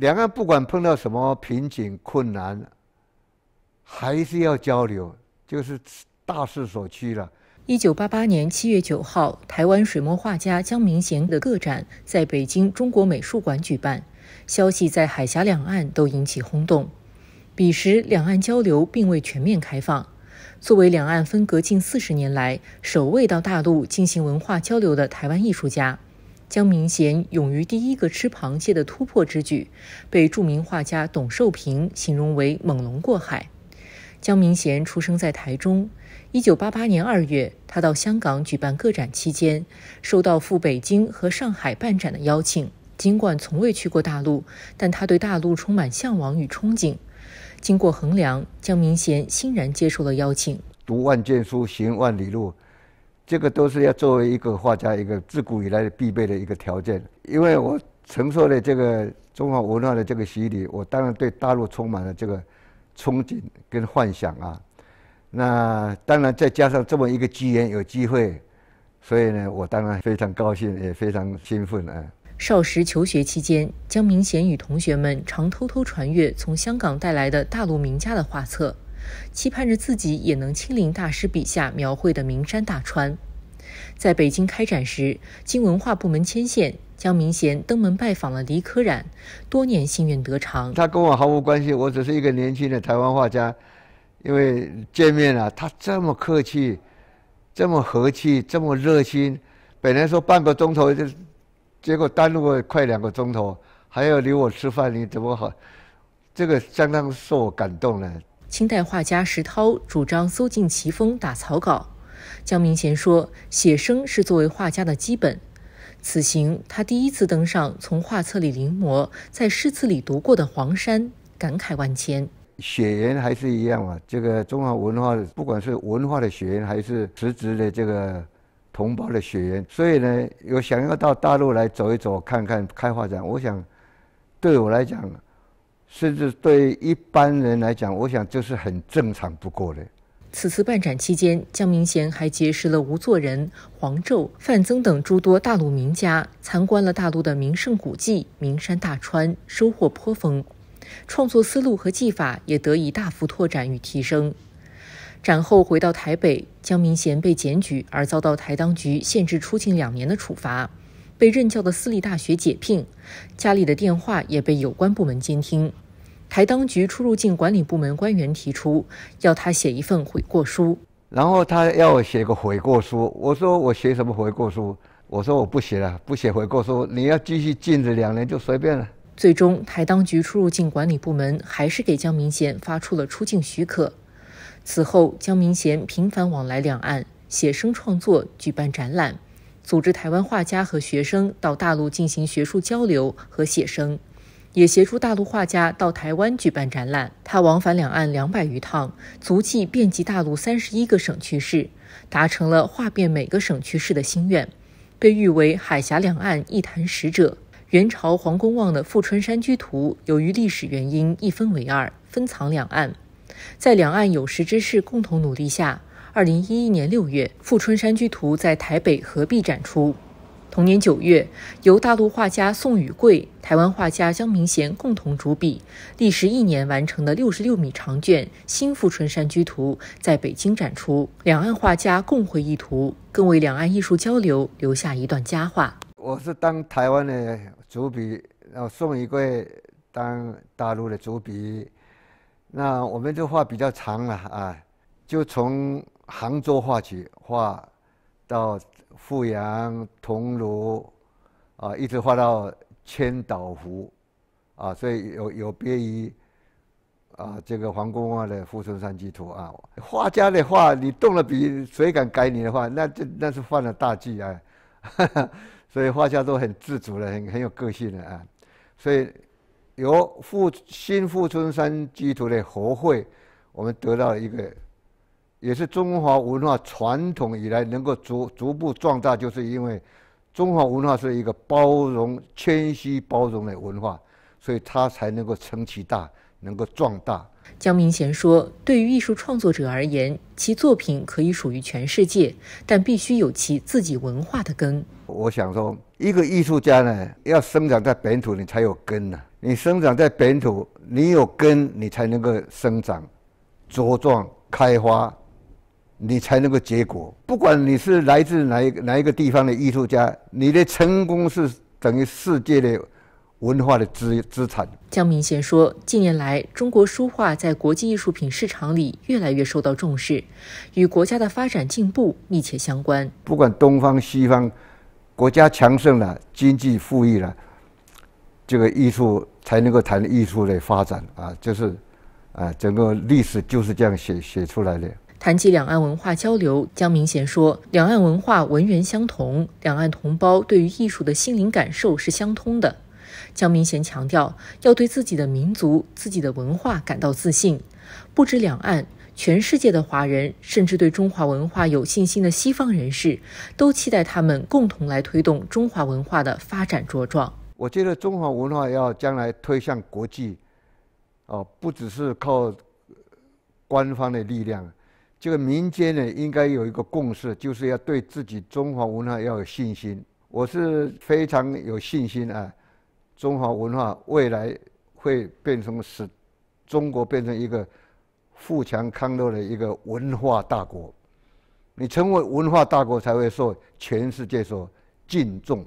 两岸不管碰到什么瓶颈困难，还是要交流，就是大势所趋了。一九八八年七月九号，台湾水墨画家江明贤的个展在北京中国美术馆举办，消息在海峡两岸都引起轰动。彼时，两岸交流并未全面开放。作为两岸分隔近四十年来首位到大陆进行文化交流的台湾艺术家。江明贤勇于第一个吃螃蟹的突破之举，被著名画家董寿平形容为“猛龙过海”。江明贤出生在台中，1988年2月，他到香港举办个展期间，收到赴北京和上海办展的邀请。尽管从未去过大陆，但他对大陆充满向往与憧憬。经过衡量，江明贤欣然接受了邀请。读万卷书，行万里路。这个都是要作为一个画家一个自古以来的必备的一个条件，因为我承受了这个中华文化的这个洗礼，我当然对大陆充满了这个憧憬跟幻想啊。那当然再加上这么一个机缘有机会，所以呢，我当然非常高兴也非常兴奋啊。少时求学期间，江明贤与同学们常偷偷传阅从香港带来的大陆名家的画册。期盼着自己也能亲临大师笔下描绘的名山大川。在北京开展时，经文化部门牵线，江明贤登门拜访了李可染，多年心愿得偿。他跟我毫无关系，我只是一个年轻的台湾画家。因为见面了，他这么客气，这么和气，这么热心。本来说半个钟头就，结果耽误了快两个钟头，还要留我吃饭，你怎么好？这个相当受我感动了。清代画家石涛主张搜尽奇峰打草稿，江明贤说写生是作为画家的基本。此行他第一次登上从画册里临摹、在诗词里读过的黄山，感慨万千。血缘还是一样嘛，这个中华文化，不管是文化的血缘，还是实质的这个同胞的血缘，所以呢，有想要到大陆来走一走、看看、开画展，我想对我来讲。甚至对一般人来讲，我想这是很正常不过的。此次办展期间，江明贤还结识了吴作人、黄胄、范曾等诸多大陆名家，参观了大陆的名胜古迹、名山大川，收获颇丰，创作思路和技法也得以大幅拓展与提升。展后回到台北，江明贤被检举，而遭到台当局限制出境两年的处罚。被任教的私立大学解聘，家里的电话也被有关部门监听。台当局出入境管理部门官员提出，要他写一份悔过书。然后他要我写个悔过书，我说我写什么悔过书？我说我不写了，不写悔过书，你要继续禁止两年就随便了。最终，台当局出入境管理部门还是给江明贤发出了出境许可。此后，江明贤频繁往来两岸，写生创作，举办展览。组织台湾画家和学生到大陆进行学术交流和写生，也协助大陆画家到台湾举办展览。他往返两岸两百余趟，足迹遍及大陆三十一个省区市，达成了画遍每个省区市的心愿，被誉为海峡两岸一坛使者。元朝黄公望的《富春山居图》由于历史原因一分为二，分藏两岸。在两岸有识之士共同努力下。二零一一年六月，《富春山居图》在台北合璧展出。同年九月，由大陆画家宋雨桂、台湾画家江明贤共同主笔，历时一年完成的六十六米长卷《新富春山居图》在北京展出，两岸画家共绘一图，更为两岸艺术交流留下一段佳话。我是当台湾的主笔，然后宋雨桂当大陆的主笔，那我们这画比较长了啊，就从。杭州画起画，到富阳桐庐，啊，一直画到千岛湖，啊，所以有有别于啊这个黄公望的《富春山居图》啊。画家的画，你动了笔，谁敢改你的话？那就那是犯了大忌啊！所以画家都很自主的，很很有个性的啊。所以由《富新富春山居图》的合绘，我们得到了一个。也是中华文化传统以来能够逐逐步壮大，就是因为中华文化是一个包容、谦虚包容的文化，所以它才能够成其大，能够壮大。江明贤说：“对于艺术创作者而言，其作品可以属于全世界，但必须有其自己文化的根。”我想说，一个艺术家呢，要生长在本土，你才有根呐。你生长在本土，你有根，你才能够生长、茁壮、开花。你才能够结果。不管你是来自哪一个哪一个地方的艺术家，你的成功是等于世界的文化的资资产。江明贤说，近年来中国书画在国际艺术品市场里越来越受到重视，与国家的发展进步密切相关。不管东方西方，国家强盛了，经济富裕了，这个艺术才能够谈艺术的发展啊，就是啊，整个历史就是这样写写出来的。谈及两岸文化交流，江明贤说：“两岸文化文源相同，两岸同胞对于艺术的心灵感受是相通的。”江明贤强调，要对自己的民族、自己的文化感到自信。不止两岸，全世界的华人，甚至对中华文化有信心的西方人士，都期待他们共同来推动中华文化的发展茁壮。我觉得中华文化要将来推向国际，啊，不只是靠官方的力量。这个民间呢，应该有一个共识，就是要对自己中华文化要有信心。我是非常有信心啊，中华文化未来会变成使中国变成一个富强康乐的一个文化大国。你成为文化大国，才会受全世界所敬重。